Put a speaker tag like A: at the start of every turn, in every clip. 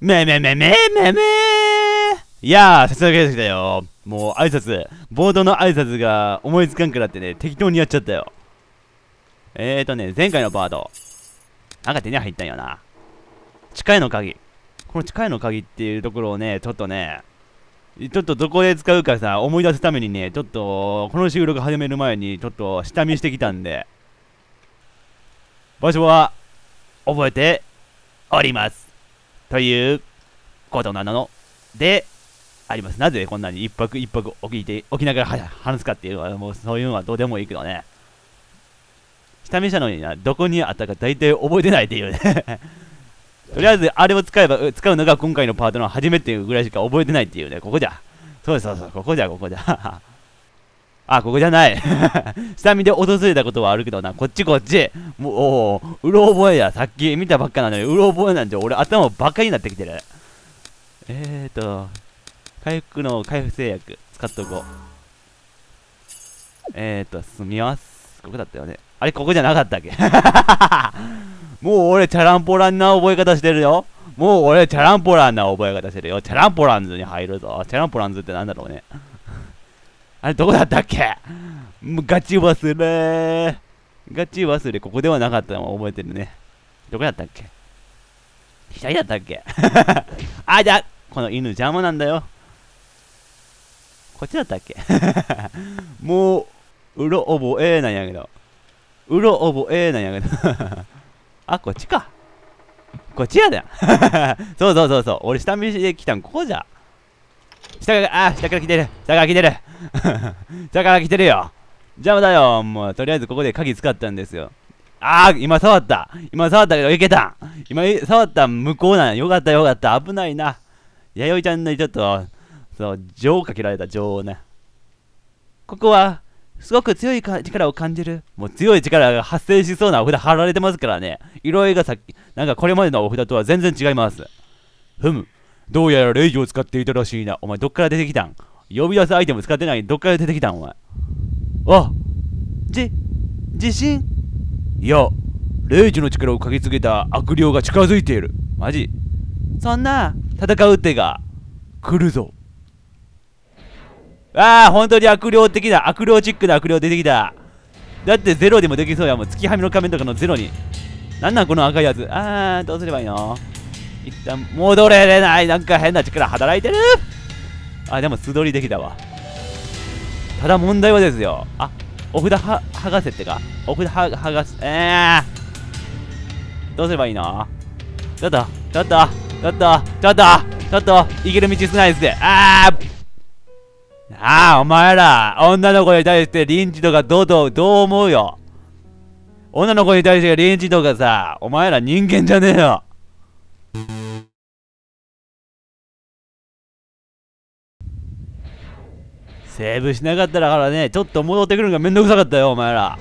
A: めめめめめめいやー、さすが出てきたよ。もう挨拶、冒頭の挨拶が思いつかんくなってね、適当にやっちゃったよ。えーとね、前回のパート。なんか手に入ったんよな。近いの鍵。この近いの鍵っていうところをね、ちょっとね、ちょっとどこで使うかさ、思い出すためにね、ちょっと、この収録始める前に、ちょっと下見してきたんで、場所は、覚えております。ということなのであります。なぜこんなに一泊一泊起きて起きながら話すかっていうのは、もうそういうのはどうでもいいけどね。下見したのにな、どこにあったか大体覚えてないっていうね とりあえず、あれを使えば、使うのが今回のパートの初めっていうぐらいしか覚えてないっていうね、ここじゃ。そうそうそう、ここじゃ、ここじゃ。あ、ここじゃない。下見で訪れたことはあるけどな。こっちこっち。もう、おうろ覚えや。さっき見たばっかなのに、うろ覚えなんて俺頭ばっかになってきてる。えーと、回復の回復制約使っとこう。えーと、進みます。ここだったよね。あれ、ここじゃなかったっけ もう俺、チャランポランな覚え方してるよ。もう俺、チャランポランな覚え方してるよ。チャランポランズに入るぞ。チャランポランズってなんだろうね。あれ、どこだったっけもうガチ忘れガチ忘れ、ここではなかったの覚えてるね。どこだったっけ左だったっけ あ、じゃこの犬邪魔なんだよ。こっちだったっけ もう、うろ覚えなんやけど。うろ覚えなんやけど あ、こっちか。こっちやだよ。そうそうそうそう。俺下見しで来たん、ここじゃ。下から、あ、下から来てる。下から来てる。下から来てるよ。邪魔だよ。もう、とりあえずここで鍵使ったんですよ。あー、今触った。今触ったけど、いけた。今、触った向こうなんよかったよかった。危ないな。弥生ちゃんにちょっと、そう、情かけられた情をね。ここは、すごく強いか力を感じる。もう強い力が発生しそうなお札貼られてますからね。色合いがさっき、なんかこれまでのお札とは全然違います。ふむ。どうやらレイジを使っていたらしいな。お前、どっから出てきたん呼び出すアイテム使ってない。どっから出てきたんお前。あじ、地震いや、レイジの力をかけつけた悪霊が近づいている。マジそんな、戦う手が、来るぞ。ああ、本当に悪霊的な、悪霊チックな悪霊出てきた。だってゼロでもできそうやもう月はみの仮面とかのゼロに。なんなんこの赤いやつ。ああ、どうすればいいの一旦戻れれないなんか変な力働いてるあ、でも素通りできたわ。ただ問題はですよ。あ、お札は、剥がせってか。お札は、剥がす。えー、どうすればいいのちょっと、ちょっと、ちょっと、ちょっと、ちょっと、行ける道すないですあーああ、お前ら、女の子に対して臨時とかどうどう、どう思うよ。女の子に対して臨時とかさ、お前ら人間じゃねえよ。セーブしなかったらからね、ちょっと戻ってくるのがめんどくさかったよ、お前ら。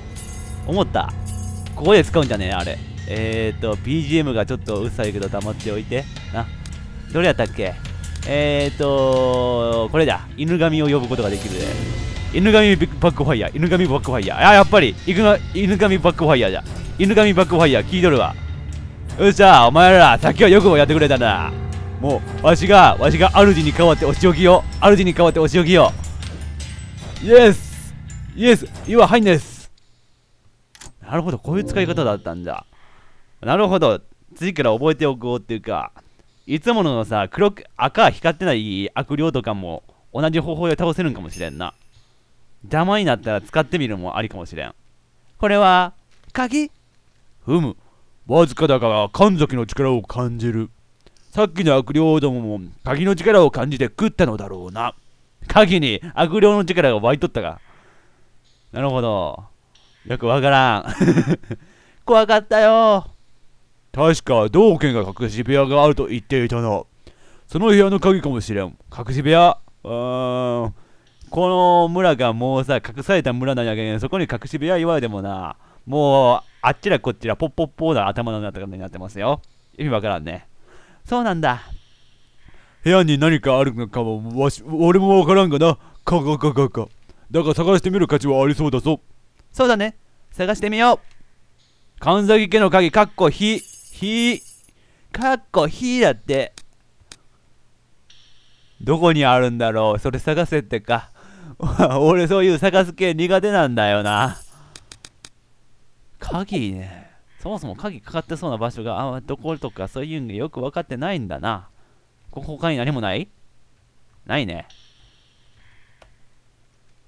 A: 思ったここで使うんじゃねえ、あれ。えーと、BGM がちょっとうるさいけど黙っておいて。な。どれやったっけえーとこれだ。犬神を呼ぶことができるで。犬神バックファイヤー。犬神バックファイヤー。あ、やっぱり犬神バックファイヤーじゃ。犬神バックファイヤー、聞いとるわ。よっしゃ、お前ら、さっきはよくもやってくれたな。もう、わしが、わしが主に代わってお仕置きを。主に代わってお仕置きを。イエスイエス今入んですなるほど、こういう使い方だったんだ。なるほど、次から覚えておこうっていうか、いつものさ、黒く、赤光ってない悪霊とかも、同じ方法で倒せるんかもしれんな。邪魔になったら使ってみるもありかもしれん。これは、鍵ふむ。わずかだから神崎の力を感じる。さっきの悪霊どもも鍵の力を感じて食ったのだろうな。鍵に悪霊の力が湧いとったか。なるほど。よくわからん。怖かったよ。確か、道県が隠し部屋があると言っていたの。その部屋の鍵かもしれん。隠し部屋うーん。この村がもうさ、隠された村なんやけん、そこに隠し部屋言われてもな、もう、あっちらこっちら、ポッポッポーな頭の中になってますよ。意味わからんね。そうなんだ。部屋に何かあるのかもわし俺もわからんがなかかかかかだが探してみる価値はありそうだぞそうだね探してみよう神崎家の鍵かっこひひかっこひだってどこにあるんだろうそれ探せってか 俺そういう探す系苦手なんだよな鍵ねそもそも鍵かかってそうな場所があどことかそういうのよく分かってないんだなここ他に何もないないね。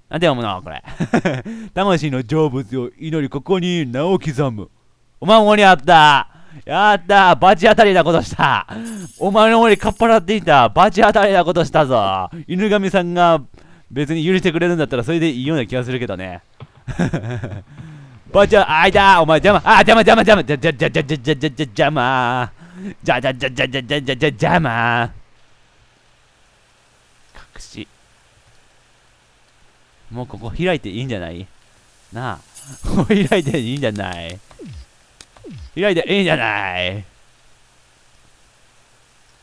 A: なんで読むのこれ。魂の成仏を祈り、ここに名を刻む。お前もにあったやった罰当たりなことしたお前のにかっぱらっていた罰当たりなことしたぞ犬神さんが別に許してくれるんだったらそれでいいような気がするけどね。ばあちゃん、あいだお前邪魔あ邪魔邪魔邪魔邪魔邪魔邪魔邪魔邪魔邪魔邪魔もうここ開いていいんじゃないなあ。開いていいんじゃない開いていいんじゃない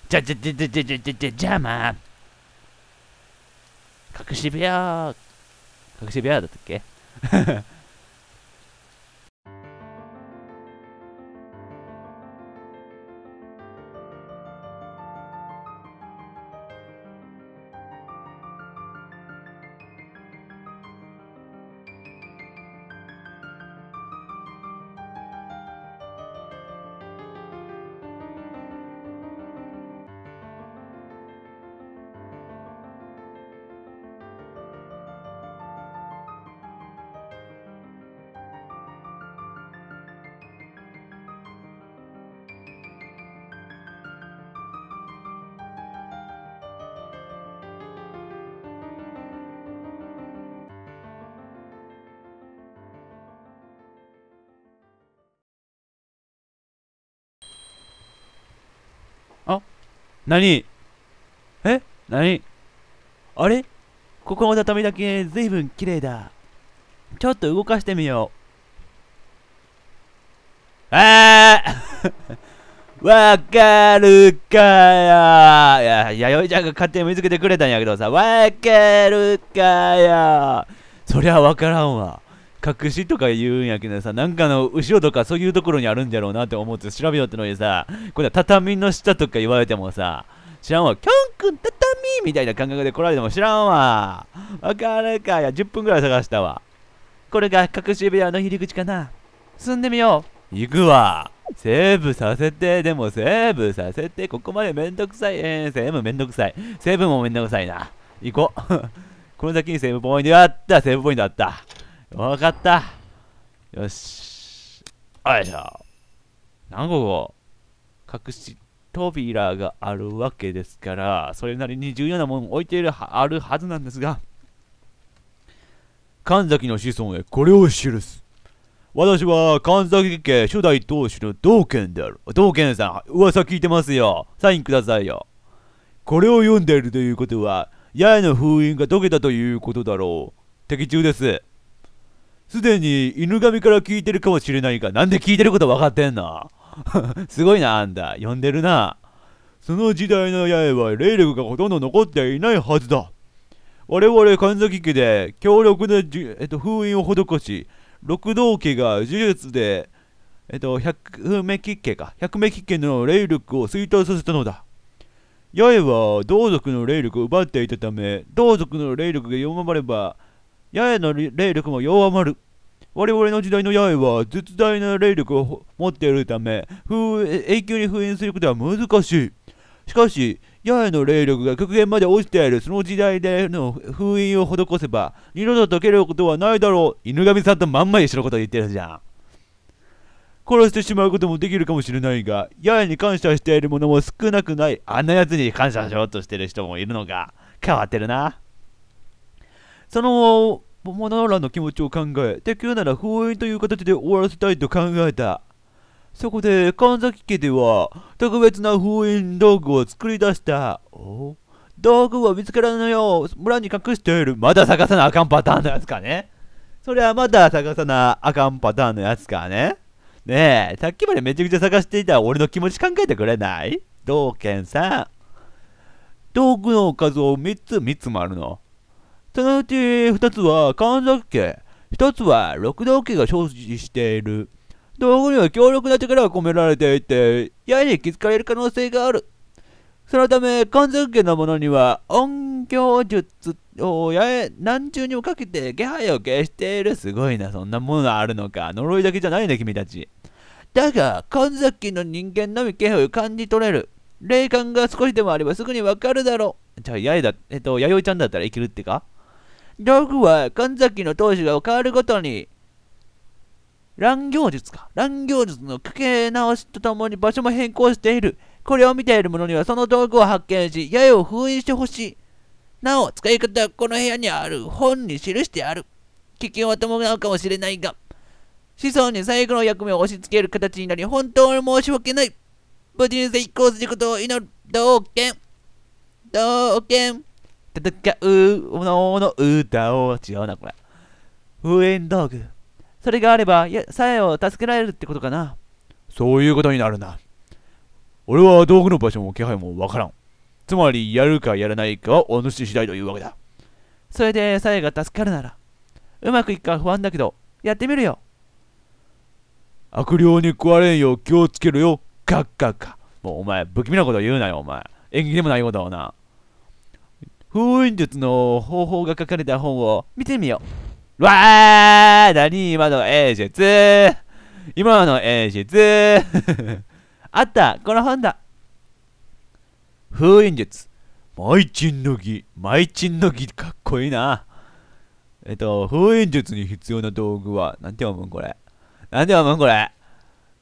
A: じゃじゃじゃじゃじゃじゃじゃじゃじゃま隠し部屋隠し部屋だったっけあ何え何あれここの畳だけずいぶん綺麗だ。ちょっと動かしてみよう。あ わかるかやいや、弥生ちゃんが勝手に見つけてくれたんやけどさ、わかるかやそりゃわからんわ。隠しとか言うんやけどさ、なんかの後ろとかそういうところにあるんじゃろうなって思って調べようってのにさ、これ畳の下とか言われてもさ、知らんわ。キョン君畳みたいな感覚で来られても知らんわ。わかるかや。10分ぐらい探したわ。これが隠し部屋の入り口かな。進んでみよう。行くわ。セーブさせて、でもセーブさせて、ここまでめんどくさい。えー、セーブめんどくさい。セーブもめんどくさいな。行こう。この先にセーブポイント。やったセーブポイントあった。わかったよしよいしょ何個隠し扉があるわけですからそれなりに重要なものを置いているはあるはずなんですが神崎の子孫へこれを記す私は神崎家初代当主の道賢である。道賢さん、噂聞いてますよ。サインくださいよ。これを読んでいるということは、八重の封印が解けたということだろう。的中です。すでに犬神から聞いてるかもしれないが、なんで聞いてること分かってんの すごいな、あんだ。呼んでるな。その時代の八重は霊力がほとんど残っていないはずだ。我々神崎家で強力なじ、えっと、封印を施し、六道家が呪術で、えっと、百目吉家か、百目吉家の霊力を衰退させたのだ。八重は同族の霊力を奪っていたため、同族の霊力が弱まれば、八重の霊力も弱まる。我々の時代の八重は絶大な霊力を持っているため、永久に封印することは難しい。しかし、八重の霊力が極限まで落ちているその時代での封印を施せば、二度と解けることはないだろう。犬神さんとまんま一緒のこと言ってるじゃん。殺してしまうこともできるかもしれないが、八重に感謝しているものも少なくない。あんな奴に感謝しようとしてる人もいるのが、変わってるな。そのモナらの気持ちを考え、できるなら封印という形で終わらせたいと考えた。そこで、神崎家では、特別な封印道具を作り出した。お道具を見つからないよう、村に隠している。まだ探さなあかんパターンのやつかね。それはまだ探さなあかんパターンのやつかね。ねえ、さっきまでめちゃくちゃ探していた俺の気持ち考えてくれない道賢さん。道具の数を3つ、3つもあるの。そのうち2つは神崎家、1つは六道家が生じしている。道具には強力な力が込められていて、やり気づかれる可能性がある。そのため、神崎家の者には音響術をやえ、何中にもかけて気配を消している。すごいな、そんなものがあるのか。呪いだけじゃないね、君たち。だが、神崎の人間のみ気配を感じ取れる。霊感が少しでもあればすぐにわかるだろう。じゃあ、八重だ、えっと、弥生ちゃんだったら生けるってか道具は神崎の当主が変わるごとに、乱行術か。乱行術の掛け直しとともに場所も変更している。これを見ている者にはその道具を発見し、八重を封印してほしい。なお、使い方はこの部屋にある本に記してある。危険は伴うかもしれないが、子孫に最後の役目を押し付ける形になり、本当に申し訳ない。無事に成功することを祈る。道剣。道剣。戦うのの歌を違うな、これ。応縁道具。それがあれば、や、さえを助けられるってことかな。そういうことになるな。俺は道具の場所も気配もわからん。つまり、やるかやらないかはお主次第というわけだ。それで、さえが助かるなら、うまくいくか不安だけど、やってみるよ。悪霊に食われんよう気をつけるよ。カッカッカ。もうお前、不気味なこと言うなよ、お前。演技でもないことをな。封印術の方法が書かれた本を見てみよう。わー何今の英術今の英術 あったこの本だ封印術。マイチンの儀。マイチンの儀かっこいいな。えっと、封印術に必要な道具は、なんて読むんこれ。なんて読むんこれ。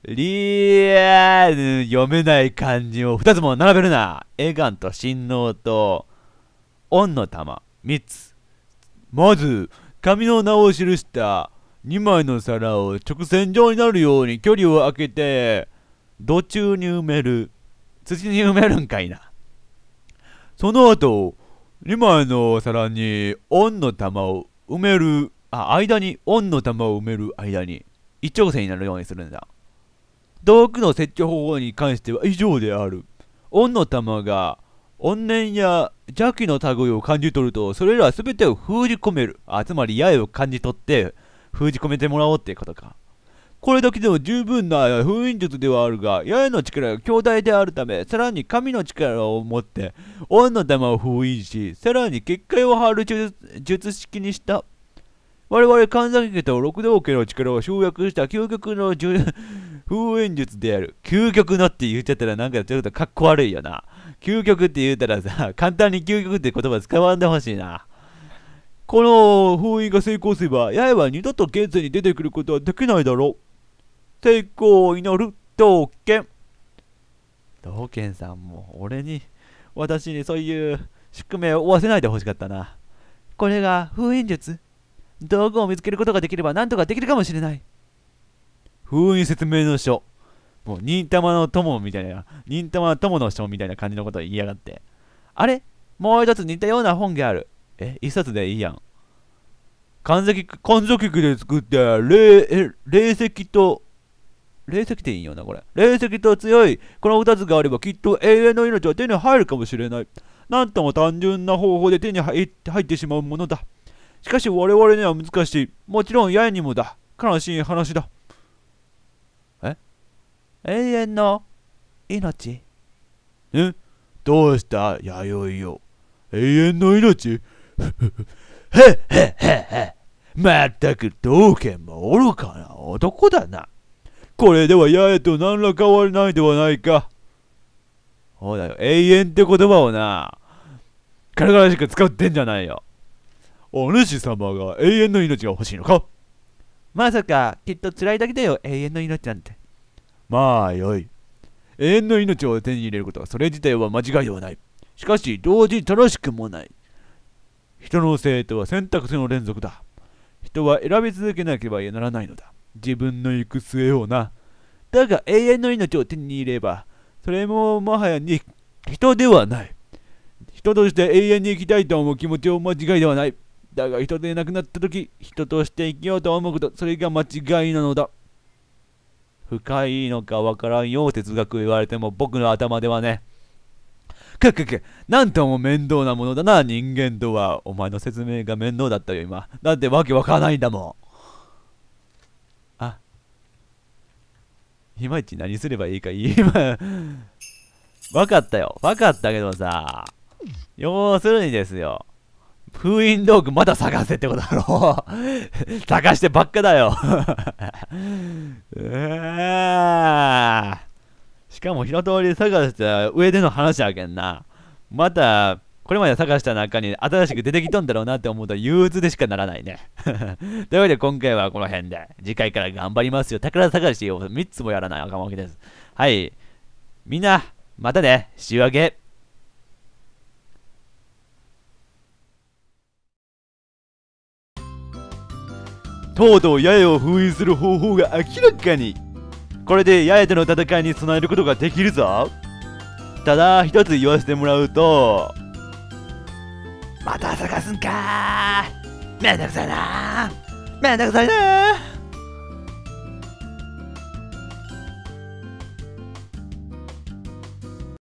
A: リアル読めない漢字を2つも並べるな。エガンと神脳と、恩の玉3つまず紙の名を記した2枚の皿を直線状になるように距離を空けて土中に埋める土に埋めるんかいなその後2枚の皿に恩の玉を埋めるあ間に恩の玉を埋める間に一直線になるようにするんだ道具の設置方法に関しては以上である恩の玉が怨念や邪気の類を感じ取ると、それら全てを封じ込める。あ、つまり、八重を感じ取って、封じ込めてもらおうってことか。これだけでも十分な封印術ではあるが、八重の力が強大であるため、さらに神の力を持って、恩の玉を封印し、さらに結界を張る術術式にした。我々神崎家と六道家の力を集約した究極の封印術である。究極のって言っちゃったらなんかちょっとかっこ悪いよな。究極って言うたらさ、簡単に究極って言葉使わんでほしいな。この封印が成功すれば、八重は二度と現世に出てくることはできないだろう。成功を祈る、道剣。道剣さんも、俺に、私にそういう宿命を負わせないでほしかったな。これが封印術。道具を見つけることができれば何とかできるかもしれない。封印説明の書。もう、忍たまの友みたいな、忍たまの友の人みたいな感じのことを言いやがって。あれもう一つ似たような本がある。え、一冊でいいやん。神崎、神崎区で作った、霊、霊石と、霊石ていいよな、これ。霊石と強い、この二つがあればきっと永遠の命は手に入るかもしれない。なんとも単純な方法で手に入ってしまうものだ。しかし我々には難しい。もちろんややにもだ。悲しい話だ。永遠の命えどうした弥生よ永遠の命 へっへっへっへまったく道剣も愚かな男だなこれでは八重と何ら変わらないではないかそうだよ永遠って言葉をな軽々しく使ってんじゃないよお主様が永遠の命が欲しいのかまさかきっと辛いだけだよ永遠の命なんてまあよい。永遠の命を手に入れることはそれ自体は間違いではない。しかし、同時に正しくもない。人の生徒は選択肢の連続だ。人は選び続けなければならないのだ。自分の行く末をな。だが永遠の命を手に入れれば、それももはやに人ではない。人として永遠に生きたいと思う気持ちを間違いではない。だが人で亡くなった時、人として生きようと思うこと、それが間違いなのだ。深いのかわからんよ、哲学言われても、僕の頭ではね、くくく、なんとも面倒なものだな、人間とは。お前の説明が面倒だったよ、今。だってわけわからないんだもん。あ。いまいち何すればいいか、今。わかったよ。わかったけどさ。要するにですよ。封印道具まだ探せってことだろ 探してばっかだよ しかも一通り探した上での話やけんな。また、これまで探した中に新しく出てきとんだろうなって思うと憂鬱でしかならないね。というわけで今回はこの辺で、次回から頑張りますよ。宝探しを3つもやらない赤まけです。はい。みんな、またね。仕分け。東堂八重を封印する方法が明らかにこれで八重との戦いに備えることができるぞただ一つ言わせてもらうとまた探すんかめんどくさいなめんどくさいな